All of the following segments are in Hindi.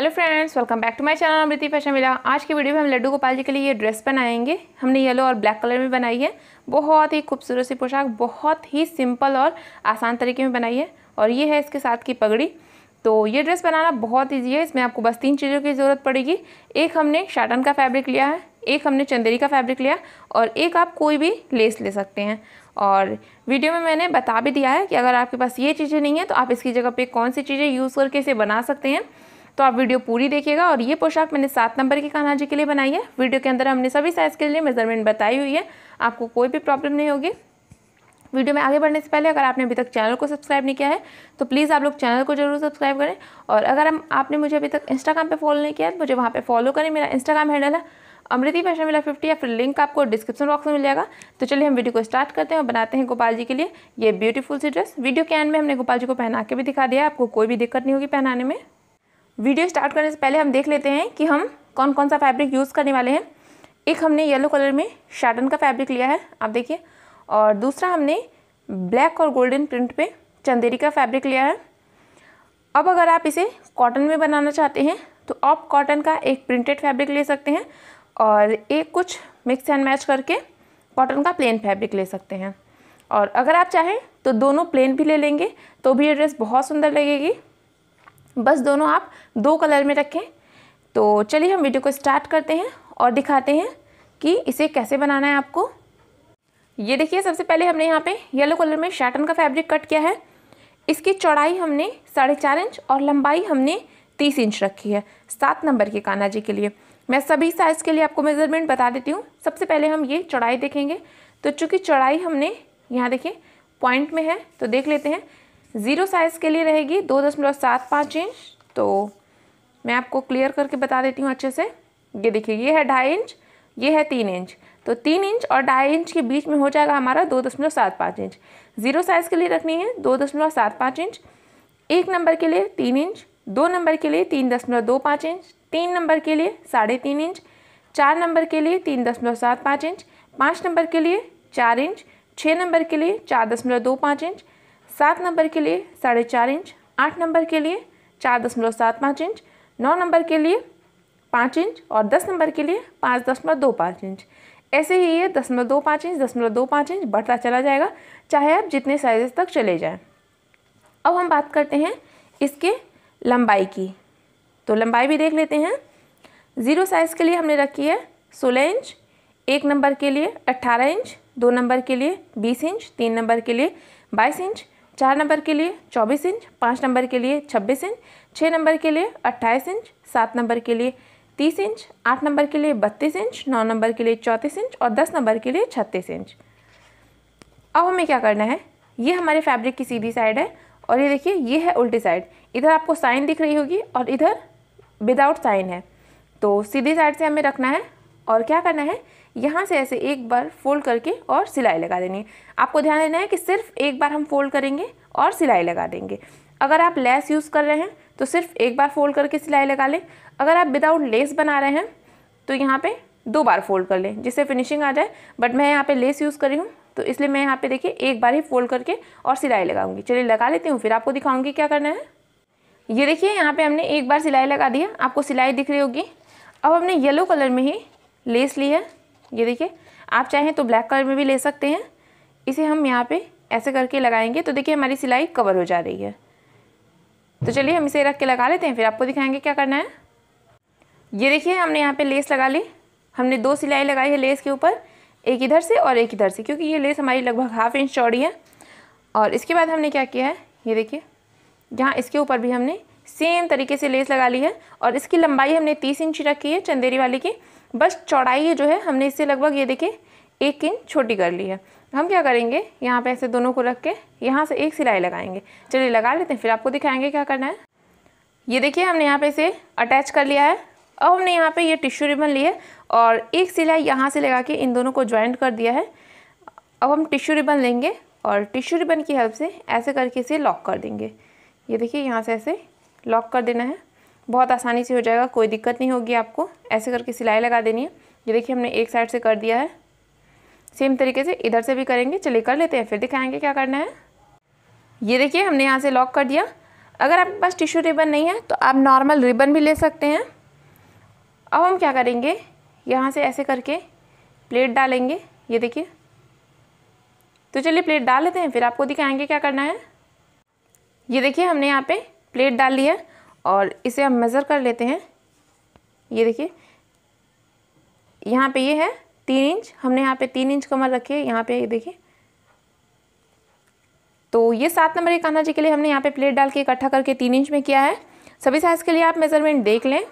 hello friends welcome back to my channel Amriti fashion मिला आज की वीडियो में हम लड्डू गोपाल जी के लिए ये ड्रेस बनाएंगे हमने येलो और ब्लैक कलर में बनाई है बहुत ही खूबसूरत सी पोशाक बहुत ही सिंपल और आसान तरीके में बनाई है और ये है इसके साथ की पगड़ी तो ये ड्रेस बनाना बहुत ईजी है इसमें आपको बस तीन चीज़ों की ज़रूरत पड़ेगी एक हमने शाटन का फैब्रिक लिया है एक हमने चंदेरी का फैब्रिक लिया और एक आप कोई भी लेस ले सकते हैं और वीडियो में मैंने बता भी दिया है कि अगर आपके पास ये चीज़ें नहीं है तो आप इसकी जगह पे कौन सी चीज़ें यूज़ करके इसे बना सकते हैं तो आप वीडियो पूरी देखिएगा और ये पोशाक मैंने सात नंबर की कान्हा के लिए बनाई है वीडियो के अंदर हमने सभी साइज़ के लिए मेजरमेंट बताई हुई है आपको कोई भी प्रॉब्लम नहीं होगी वीडियो में आगे बढ़ने से पहले अगर आपने अभी तक चैनल को सब्सक्राइब नहीं किया है तो प्लीज़ आप लोग चैनल को जरूर सब्सक्राइब करें और अगर हम आपने मुझे अभी तक इंस्टाग्राम पे फॉलो नहीं किया है तो मुझे वहाँ पे फॉलो करें मेरा इंस्टाग्राम हैंडल है अमृति फैशन मिला फिफ्टी या फिर लिंक आपको डिस्क्रिप्शन बॉक्स में मिल जाएगा तो चलिए हम वीडियो को स्टार्ट करते हैं और बनाते हैं गोपाल जी के लिए ये ब्यूटीफुल सी ड्रेस वीडियो के एंड में हमने गोपाल जी को पहना के भी दिखा दिया आपको कोई भी दिक्कत नहीं होगी पहनाने में वीडियो स्टार्ट करने से पहले हम देख लेते हैं कि हम कौन कौन सा फैब्रिक यूज़ करने वाले हैं एक हमने येलो कलर में शाटन का फैब्रिक लिया है आप देखिए और दूसरा हमने ब्लैक और गोल्डन प्रिंट पे चंदेरी का फैब्रिक लिया है अब अगर आप इसे कॉटन में बनाना चाहते हैं तो आप कॉटन का एक प्रिंटेड फैब्रिक ले सकते हैं और एक कुछ मिक्स एंड मैच करके कॉटन का प्लेन फैब्रिक ले सकते हैं और अगर आप चाहें तो दोनों प्लेन भी ले लेंगे तो भी ये ड्रेस बहुत सुंदर लगेगी बस दोनों आप दो कलर में रखें तो चलिए हम वीडियो को स्टार्ट करते हैं और दिखाते हैं कि इसे कैसे बनाना है आपको ये देखिए सबसे पहले हमने यहाँ पे येलो कलर में शैटन का फैब्रिक कट किया है इसकी चौड़ाई हमने साढ़े चार इंच और लंबाई हमने तीस इंच रखी है सात नंबर के काना जी के लिए मैं सभी साइज़ के लिए आपको मेज़रमेंट बता देती हूँ सबसे पहले हम ये चौड़ाई देखेंगे तो चूँकि चौड़ाई हमने यहाँ देखिए पॉइंट में है तो देख लेते हैं ज़ीरो साइज़ के लिए रहेगी दो दशमलव सात पाँच इंच तो मैं आपको क्लियर करके बता देती हूँ अच्छे से ये देखिए ये है ढाई इंच ये है तीन इंच तो तीन इंच और ढाई इंच के बीच में हो जाएगा हमारा दो दशमलव सात पाँच इंच ज़ीरो साइज़ के लिए रखनी है दो दशमलव सात पाँच इंच एक नंबर के लिए तीन इंच दो नंबर के लिए तीन दशमलव दो पाँच इंच तीन नंबर के लिए साढ़े तीन इंच चार नंबर के लिए तीन दशमलव सात पाँच इंच पाँच नंबर के लिए चार इंच छः नंबर के लिए चार दशमलव दो पाँच इंच सात नंबर के लिए साढ़े चार इंच आठ नंबर के लिए चार दशमलव सात पाँच इंच नौ नंबर के लिए पाँच इंच और दस नंबर के लिए पाँच दशमलव दो पाँच इंच ऐसे ही ये दशमलव दो पाँच इंच दशमलव दो पाँच इंच बढ़ता चला जाएगा चाहे आप जितने साइजेस तक चले जाएँ अब हम बात करते हैं इसके लंबाई की तो लंबाई भी देख लेते हैं ज़ीरो साइज़ के लिए हमने रखी है सोलह इंच एक नंबर के लिए अट्ठारह इंच दो नंबर के लिए बीस इंच तीन नंबर के लिए बाईस इंच चार नंबर के लिए चौबीस इंच पाँच नंबर के लिए छब्बीस इंच छः नंबर के लिए अट्ठाईस इंच सात नंबर के लिए तीस इंच आठ नंबर के लिए बत्तीस इंच नौ नंबर के लिए चौंतीस इंच और दस नंबर के लिए छत्तीस इंच अब हमें क्या करना है ये हमारे फैब्रिक की सीधी साइड है और ये देखिए ये है उल्टी साइड इधर आपको साइन दिख रही होगी और इधर विदाउट साइन है तो सीधी साइड से हमें रखना है और क्या करना है यहाँ से ऐसे एक बार फोल्ड करके और सिलाई लगा देनी है आपको ध्यान देना है कि सिर्फ एक बार हम फोल्ड करेंगे और सिलाई लगा देंगे अगर आप लेस यूज़ कर रहे हैं तो सिर्फ एक बार फोल्ड करके सिलाई लगा लें अगर आप विदाउट लेस बना रहे हैं तो यहाँ पे दो बार फोल्ड कर लें जिससे फिनिशिंग आ जाए बट मैं यहाँ पे लेस यूज़ कर रही हूँ तो इसलिए मैं यहाँ पे देखिए एक बार ही फोल्ड करके और सिलाई लगाऊंगी चलिए लगा लेती हूँ फिर आपको दिखाऊँगी क्या करना है ये देखिए यहाँ पे हमने एक बार सिलाई लगा दिया आपको सिलाई दिख रही होगी अब हमने येलो कलर में ही लेस ली है ये देखिए आप चाहें तो ब्लैक कलर में भी ले सकते हैं इसे हम यहाँ पे ऐसे करके लगाएंगे तो देखिए हमारी सिलाई कवर हो जा रही है तो चलिए हम इसे रख के लगा लेते हैं फिर आपको दिखाएंगे क्या करना है ये देखिए हमने यहाँ पे लेस लगा ली हमने दो सिलाई लगाई है लेस के ऊपर एक इधर से और एक इधर से क्योंकि ये लेस हमारी लगभग हाफ इंच चौड़ी है और इसके बाद हमने क्या किया है ये देखिए यहाँ इसके ऊपर भी हमने सेम तरीके से लेस लगा ली है और इसकी लंबाई हमने तीस इंच रखी है चंदेरी वाली की बस चौड़ाई जो है हमने इससे लगभग ये देखिए एक इंच छोटी कर ली है हम क्या करेंगे यहाँ पे ऐसे दोनों को रख के यहाँ से एक सिलाई लगाएंगे चलिए लगा लेते हैं फिर आपको दिखाएंगे क्या करना है ये देखिए हमने यहाँ पे इसे अटैच कर लिया है अब हमने यहाँ पे ये टिश्यू रिबन लिए और एक सिलाई यहाँ से लगा के इन दोनों को ज्वाइंट कर दिया है अब हम टिश्यू रिबन लेंगे और टिश्यू रिबन की हेल्प से ऐसे करके इसे लॉक कर देंगे ये देखिए यहाँ से ऐसे लॉक कर देना है बहुत आसानी से हो जाएगा कोई दिक्कत नहीं होगी आपको ऐसे करके सिलाई लगा देनी है ये देखिए हमने एक साइड से कर दिया है सेम तरीके से इधर से भी करेंगे चलिए कर लेते हैं फिर दिखाएंगे क्या करना है ये देखिए हमने यहाँ से लॉक कर दिया अगर आपके पास टिश्यू रिबन नहीं है तो आप नॉर्मल रिबन भी ले सकते हैं अब हम क्या करेंगे यहाँ से ऐसे करके प्लेट डालेंगे ये देखिए तो चलिए प्लेट डाल लेते हैं फिर आपको दिखाएंगे क्या करना है ये देखिए हमने यहाँ पे प्लेट डाल ली है और इसे हम मेज़र कर लेते हैं ये देखिए यहाँ पे ये है तीन इंच हमने यहाँ पे तीन इंच कमर रखी है यहाँ पे ये देखिए तो ये सात नंबर के कान्हा जी के लिए हमने यहाँ पे प्लेट डाल के इकट्ठा करके तीन इंच में किया है सभी साइज़ के लिए आप मेज़रमेंट देख लें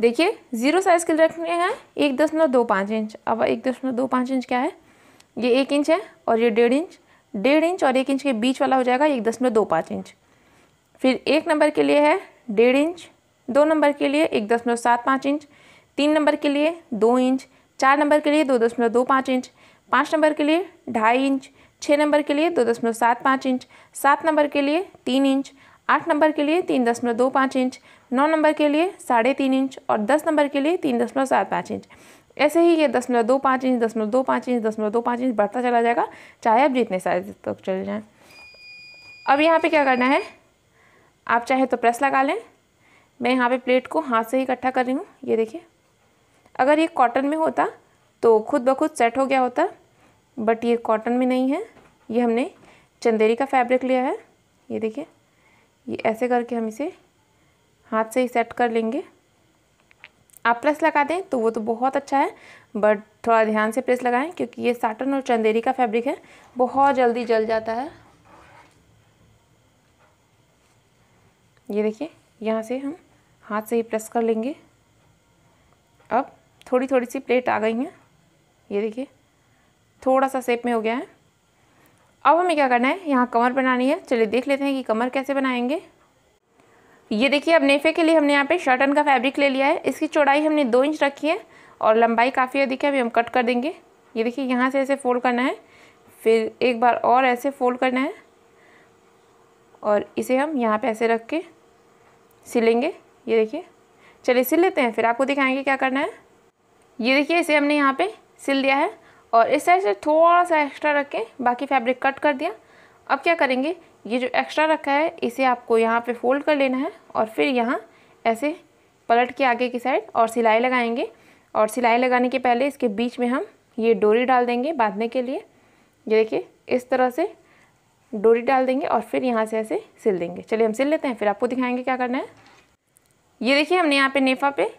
देखिए ज़ीरो साइज़ के लिए रखने हैं एक दशमलव दो पाँच इंच अब एक दशमलव दो पाँच इंच क्या है ये एक इंच है और ये डेढ़ इंच डेढ़ इंच और एक इंच के बीच वाला हो जाएगा एक दशमलव दो पाँच इंच फिर एक नंबर के लिए है डेढ़ इंच दो नंबर के लिए एक दशमलव सात पाँच इंच तीन नंबर के लिए दो इंच चार नंबर के लिए दो दशमलव दो पाँच इंच पाँच नंबर के लिए ढाई इंच छः नंबर के लिए दो दशमलव सात पाँच इंच सात नंबर के लिए तीन इंच आठ नंबर के लिए तीन दशमलव दो पाँच इंच नौ नंबर के लिए साढ़े तीन इंच और दस नंबर के लिए तीन दशमलव सात पाँच इंच ऐसे ही ये दशमलव दो पाँच इंच दशमलव दो पाँच इंच दशमलव दो पाँच इंच बढ़ता चला जाएगा चाहे आप जितने साइज तक चले जाएँ अब यहाँ पे क्या करना है आप चाहे तो प्रेस लगा लें मैं यहाँ पे प्लेट को हाथ से ही इकट्ठा कर रही हूँ ये देखिए अगर ये कॉटन में होता तो खुद ब खुद सेट हो गया होता बट ये कॉटन में नहीं है ये हमने चंदेरी का फैब्रिक लिया है ये देखिए ये ऐसे करके हम इसे हाथ से ही सेट कर लेंगे आप प्रेस लगा दें तो वो तो बहुत अच्छा है बट थोड़ा ध्यान से प्रेस लगाएं क्योंकि ये साटन और चंदेरी का फैब्रिक है बहुत जल्दी जल जाता है ये देखिए यहाँ से हम हाथ से ही प्रेस कर लेंगे अब थोड़ी थोड़ी सी प्लेट आ गई हैं ये देखिए थोड़ा सा सेप में हो गया है अब हमें क्या करना है यहाँ कमर बनानी है चलिए देख लेते हैं कि कमर कैसे बनाएंगे ये देखिए अब नेफे के लिए हमने यहाँ पे शर्टन का फैब्रिक ले लिया है इसकी चौड़ाई हमने दो इंच रखी है और लंबाई काफ़ी अधिक है अभी हम कट कर देंगे ये देखिए यहाँ से ऐसे फोल्ड करना है फिर एक बार और ऐसे फोल्ड करना है और इसे हम यहाँ पे ऐसे रख के सिलेंगे ये देखिए चलिए सिल लेते हैं फिर आपको दिखाएंगे क्या करना है ये देखिए इसे हमने यहाँ पे सिल दिया है और इस साइड से थोड़ा सा एक्स्ट्रा रख के बाकी फैब्रिक कट कर दिया अब क्या करेंगे ये जो एक्स्ट्रा रखा है इसे आपको यहाँ पे फोल्ड कर लेना है और फिर यहाँ ऐसे पलट के आगे की साइड और सिलाई लगाएंगे और सिलाई लगाने के पहले इसके बीच में हम ये डोरी डाल देंगे बांधने के लिए ये देखिए इस तरह से डोरी डाल देंगे और फिर यहाँ से ऐसे सिल देंगे चलिए हम सिल लेते हैं फिर आपको दिखाएंगे क्या करना है ये देखिए हमने यहाँ पे नेफा पे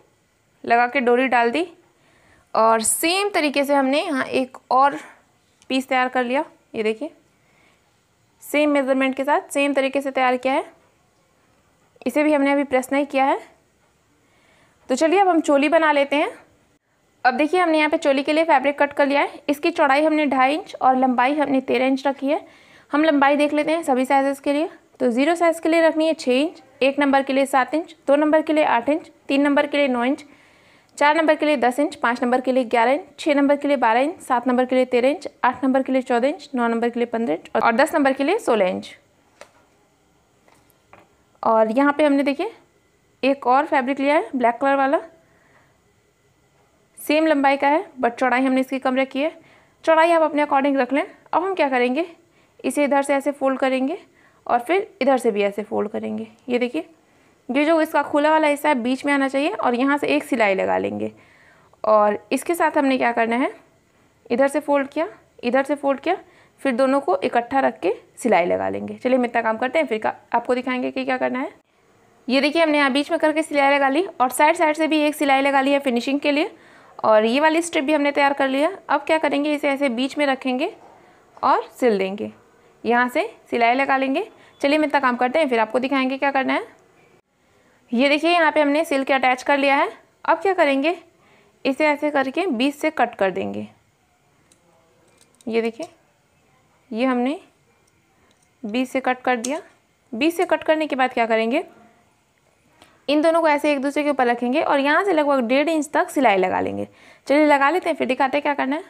लगा के डोरी डाल दी और सेम तरीके से हमने यहाँ एक और पीस तैयार कर लिया ये देखिए सेम मेज़रमेंट के साथ सेम तरीके से तैयार किया है इसे भी हमने अभी प्रेस नहीं किया है तो चलिए अब हम चोली बना लेते हैं अब देखिए हमने यहाँ पे चोली के लिए फैब्रिक कट कर लिया है इसकी चौड़ाई हमने ढाई इंच और लंबाई हमने तेरह इंच रखी है हम लंबाई देख लेते हैं सभी साइजेस के लिए तो ज़ीरो साइज़ के लिए रखनी है छः इंच एक नंबर के लिए सात इंच दो नंबर के लिए आठ इंच तीन नंबर के लिए नौ इंच चार नंबर के लिए दस इंच पाँच नंबर के लिए ग्यारह इंच छः नंबर के लिए बारह इंच सात नंबर के लिए तेरह इंच आठ नंबर के लिए चौदह इंच नौ नंबर के लिए पंद्रह इंच और दस नंबर के लिए सोलह इंच और यहाँ पे हमने देखिए एक और फैब्रिक लिया है ब्लैक कलर वाला सेम लंबाई का है बट चौड़ाई हमने इसकी कम रखी है चौड़ाई आप अपने अकॉर्डिंग रख लें अब हम क्या करेंगे इसे इधर से ऐसे फोल्ड करेंगे और फिर इधर से भी ऐसे फोल्ड करेंगे ये देखिए ये जो इसका खुला वाला हिस्सा है बीच में आना चाहिए और यहाँ से एक सिलाई लगा लेंगे और इसके साथ हमने क्या करना है इधर से फोल्ड किया इधर से फोल्ड किया फिर दोनों को इकट्ठा रख के सिलाई लगा लेंगे चलिए हम इतना काम करते हैं फिर का, आपको दिखाएंगे कि क्या करना है ये देखिए हमने यहाँ बीच में करके सिलाई लगा ली और साइड साइड से भी एक सिलाई लगा ली है फिनिशिंग के लिए और ये वाली स्ट्रिप भी हमने तैयार कर लिया अब क्या करेंगे इसे ऐसे बीच में रखेंगे और सिल देंगे यहाँ से सिलाई लगा लेंगे चलिए हम इतना काम करते हैं फिर आपको दिखाएंगे क्या करना है ये देखिए यहाँ पे हमने सिल्क अटैच कर लिया है अब क्या करेंगे इसे ऐसे करके बीच से कट कर देंगे ये देखिए ये हमने बीच से कट कर दिया बीच से कट करने के बाद क्या करेंगे इन दोनों को ऐसे एक दूसरे के ऊपर रखेंगे और यहाँ से लगभग डेढ़ इंच तक सिलाई लगा लेंगे चलिए लगा लेते हैं फिर दिखाते हैं क्या करना है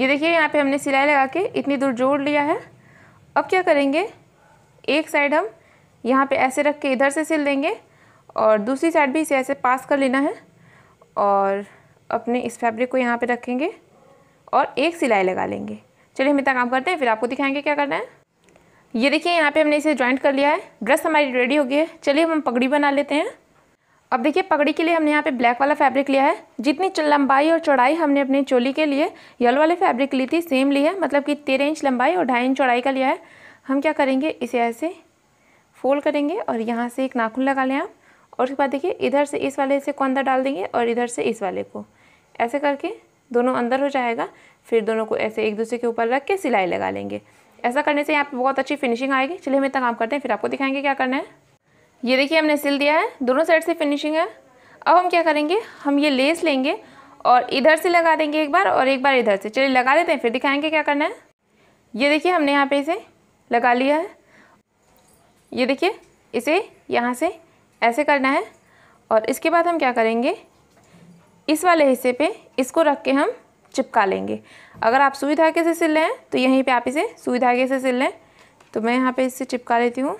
ये देखिए यहाँ पे हमने सिलाई लगा के इतनी दूर जोड़ लिया है अब क्या करेंगे एक साइड हम यहाँ पे ऐसे रख के इधर से सिल देंगे और दूसरी साइड भी इसे ऐसे पास कर लेना है और अपने इस फैब्रिक को यहाँ पे रखेंगे और एक सिलाई लगा लेंगे चलिए हम इतना काम करते हैं फिर आपको दिखाएंगे क्या करना है ये देखिए यहाँ पे हमने इसे ज्वाइंट कर लिया है ड्रेस हमारी रेडी हो गई है चलिए हम पगड़ी बना लेते हैं अब देखिए पगड़ी के लिए हमने यहाँ पे ब्लैक वाला फैब्रिक लिया है जितनी लंबाई और चौड़ाई हमने अपने चोली के लिए येलो वाले फैब्रिक ली थी सेम ली है मतलब कि तेरह इंच लंबाई और ढाई इंच चौड़ाई का लिया है हम क्या करेंगे इसे ऐसे फोल्ड करेंगे और यहाँ से एक नाखून लगा लें आप और उसके बाद देखिए इधर से इस वाले से को अंदर डाल देंगे और इधर से इस वाले को ऐसे करके दोनों अंदर हो जाएगा फिर दोनों को ऐसे एक दूसरे के ऊपर रख के सिलाई लगा लेंगे ऐसा करने से यहाँ पे बहुत अच्छी फिनिशिंग आएगी चलिए हम इतना काम करते हैं फिर आपको दिखाएंगे क्या करना है ये देखिए हमने सिल दिया है दोनों साइड से फिनिशिंग है अब हम क्या करेंगे हम ये लेस लेंगे और इधर से लगा देंगे एक बार और एक बार इधर से चलिए लगा लेते हैं फिर दिखाएंगे क्या करना है ये देखिए हमने यहाँ पे इसे लगा लिया है ये देखिए इसे यहाँ से ऐसे करना है और इसके बाद हम क्या करेंगे इस वाले हिस्से पे इसको रख के हम चिपका लेंगे अगर आप सुई धागे से सिल रहे हैं तो यहीं पे आप इसे सुई धागे से सिल लें तो मैं यहाँ पे इसे चिपका लेती हूँ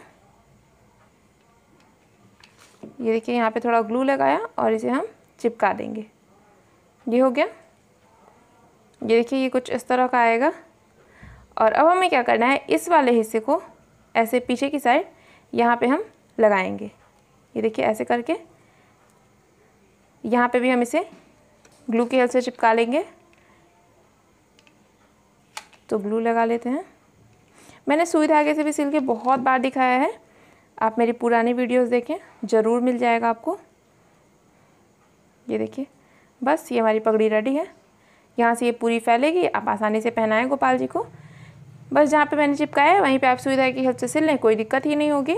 ये देखिए यहाँ पे थोड़ा ग्लू लगाया और इसे हम चिपका देंगे ये हो गया ये देखिए ये कुछ इस तरह का आएगा और अब हमें क्या करना है इस वाले हिस्से को ऐसे पीछे की साइड यहाँ पे हम लगाएंगे ये देखिए ऐसे करके यहाँ पे भी हम इसे ग्लू के हल से चिपका लेंगे तो ग्लू लगा लेते हैं मैंने सुई धागे से भी सिल के बहुत बार दिखाया है आप मेरी पुरानी वीडियोस देखें ज़रूर मिल जाएगा आपको ये देखिए बस ये हमारी पगड़ी रेडी है यहाँ से ये पूरी फैलेगी आप आसानी से पहनाएं गोपाल जी को बस जहाँ पे मैंने चिपकाया है वहीं पे आप सुविधा की हेल्प से सिल लें कोई दिक्कत ही नहीं होगी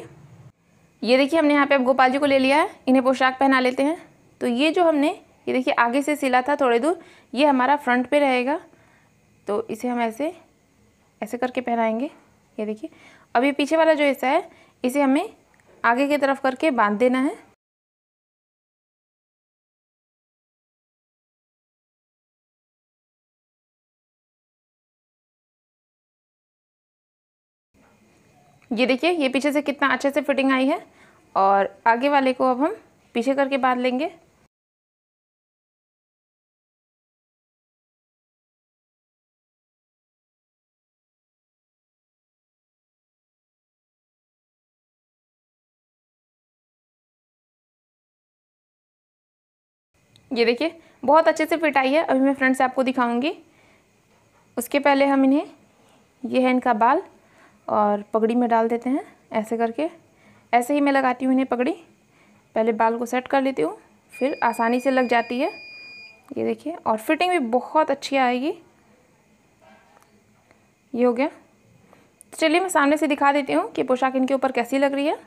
ये देखिए हमने यहाँ पे अब गोपाल जी को ले लिया है इन्हें पोशाक पहना लेते हैं तो ये जो हमने ये देखिए आगे से सिला था थोड़े दूर ये हमारा फ्रंट पे रहेगा तो इसे हम ऐसे ऐसे करके पहनाएंगे ये देखिए अब ये पीछे वाला जो हिस्सा है इसे हमें आगे की तरफ करके बांध देना है ये देखिए ये पीछे से कितना अच्छे से फिटिंग आई है और आगे वाले को अब हम पीछे करके बांध लेंगे ये देखिए बहुत अच्छे से फिट आई है अभी मैं फ्रंट से आपको दिखाऊंगी उसके पहले हम इन्हें ये है इनका बाल और पगड़ी में डाल देते हैं ऐसे करके ऐसे ही मैं लगाती हूँ इन्हें पगड़ी पहले बाल को सेट कर लेती हूँ फिर आसानी से लग जाती है ये देखिए और फिटिंग भी बहुत अच्छी आएगी ये हो गया तो चलिए मैं सामने से दिखा देती हूँ कि पोशाक इनके ऊपर कैसी लग रही है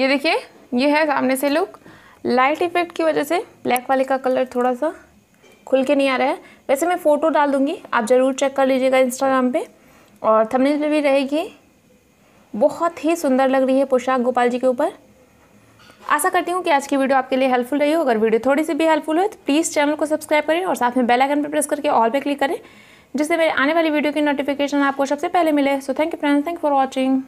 ये देखिए ये है सामने से लुक लाइट इफेक्ट की वजह से ब्लैक वाले का कलर थोड़ा सा खुल के नहीं आ रहा है वैसे मैं फ़ोटो डाल दूँगी आप ज़रूर चेक कर लीजिएगा इंस्टाग्राम पर और थमने पर भी रहेगी बहुत ही सुंदर लग रही है पोशाक गोपाल जी के ऊपर आशा करती हूँ कि आज की वीडियो आपके लिए हेल्पफुल रही हो अगर वीडियो थोड़ी सी भी हेल्पफुल हो तो प्लीज़ चैनल को सब्सक्राइब करें और साथ में बेल आइकन पर प्रेस करके ऑल पे क्लिक करें जिससे मेरे आने वाली वीडियो की नोटिफिकेशन आपको सबसे पहले मिले so thank you friends thank for watching